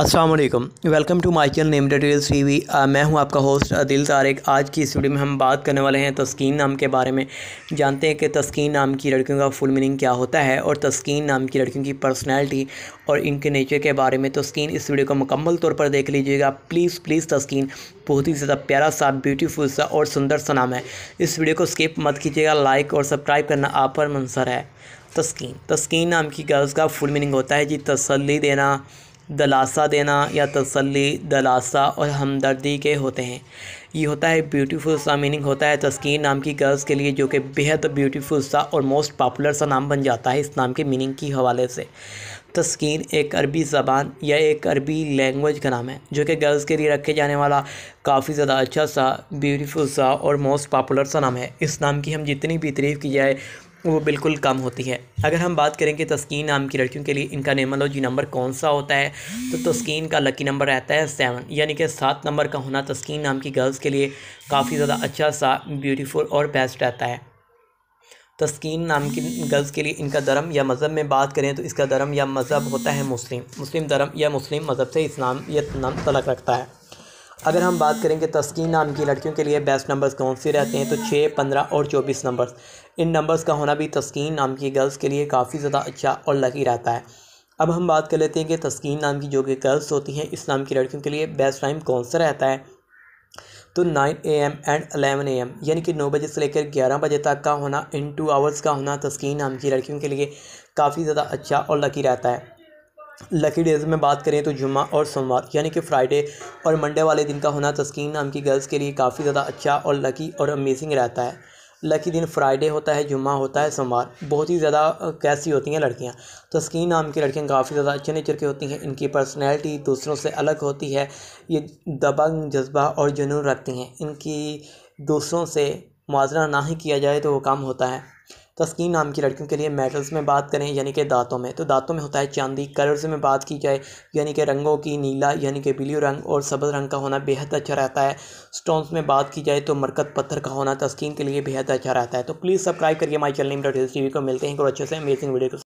अस्सलाम वालेकुम welcome to my channel name details वी मैं हूं आपका होस्ट अदिल तारिक आज की इस वीडियो में हम बात करने वाले हैं तस्कीन नाम के बारे में जानते हैं कि तस्कीन नाम की लड़कियों का फुल मीनिंग क्या होता है और तस्कीन नाम की लड़कियों की पर्सनैलिटी और इनके नेचर के बारे में तस्कीन इस वीडियो को मुकम्मल तौर पर देख लीजिएगा प्लीज़ प्लीज़ तस्कीन बहुत ही ज़्यादा प्यारा सा ब्यूटीफुल सा और सुंदर सा नाम है इस वीडियो को स्किप मत कीजिएगा लाइक और सब्सक्राइब करना आप पर मंसर है तस्कीन तस्कीन नाम की गर्ल्स का फुल मीनिंग होता है जी तसली देना दलासा देना या तसल्ली दलासा और हमदर्दी के होते हैं ये होता है ब्यूटीफुल सा मीनिंग होता है तस्कीन नाम की गर्ल्स के लिए जो कि बेहद ब्यूटीफुल सा और मोस्ट पॉपुलर सा नाम बन जाता है इस नाम के मीनिंग की हवाले से तस्कीन एक अरबी ज़बान या एक अरबी लैंग्वेज का नाम है जो कि गर्ल्स के लिए रखे जाने वाला काफ़ी ज़्यादा अच्छा सा ब्यूटीफुल सा और मोस्ट पॉपुलर सा नाम है इस नाम की हम जितनी भी तरीफ़ की जाए वो बिल्कुल कम होती है अगर हम बात करें कि तस्कीन नाम की लड़कियों के लिए इनका नेमोलॉजी नंबर कौन सा होता है तो तस्कीन का लकी नंबर रहता है सेवन यानी कि सात नंबर का होना तस्कीन नाम की गर्ल्स के लिए काफ़ी ज़्यादा अच्छा सा ब्यूटीफुल और बेस्ट रहता है तस्कीन नाम की गर्ल्स के लिए इनका धर्म या मज़हब में बात करें तो इसका धर्म या मज़हब होता है मुस्लिम मुस्लिम धर्म या मुस्लिम मज़हब से इस्लाम यह नाम तलक रखता है अगर हम बात करें कि तस्किन नाम की लड़कियों के लिए बेस्ट नंबर्स कौन से रहते हैं तो छः पंद्रह और चौबीस नंबर्स इन नंबर्स का होना भी तस्किन नाम की गर्ल्स के लिए काफ़ी ज़्यादा अच्छा और लकी रहता है अब हम बात कर लेते हैं कि तस्किन नाम की जो कि गर्ल्स होती हैं इस नाम की लड़कियों के लिए बेस्ट टाइम कौन सा रहता है तो nine A M and eleven A M यानी कि नौ बजे से लेकर ग्यारह बजे तक का होना इन टू आवर्स का होना तस्किन नाम की लड़कियों के लिए काफ़ी ज़्यादा अच्छा और लकी रहता है लकी डेज़ में बात करें तो जुम्मा और सोमवार यानी कि फ्राइडे और मंडे वाले दिन का होना तस्कीन नाम की गर्ल्स के लिए काफ़ी ज़्यादा अच्छा और लकी और अमेजिंग रहता है लकी दिन फ्राइडे होता है जुम्मा होता है सोमवार बहुत ही ज़्यादा कैसी होती हैं लड़कियाँ तस्कीन नाम की लड़कियाँ काफ़ी ज़्यादा अच्छे नेचर की होती हैं इनकी पर्सनैलिटी दूसरों से अलग होती है ये दबंग जज्बा और जुनून रखती हैं इनकी दूसरों से मुआजना ना ही किया जाए तो वो काम होता है तस्कीन नाम की लड़कियों के लिए मेटल्स में बात करें यानी कि दांतों में तो दांतों में होता है चांदी कलर्स में बात की जाए यानी कि रंगों की नीला यानी कि ब्लू रंग और सबज रंग का होना बेहद अच्छा रहता है स्टोन्स में बात की जाए तो मरकत पत्थर का होना तस्कीन के लिए बेहद अच्छा रहता है तो प्लीज़ सब्सक्राइब करिए माई चैनल टी को मिलते हैं और अच्छे से अमेजिंग वीडियो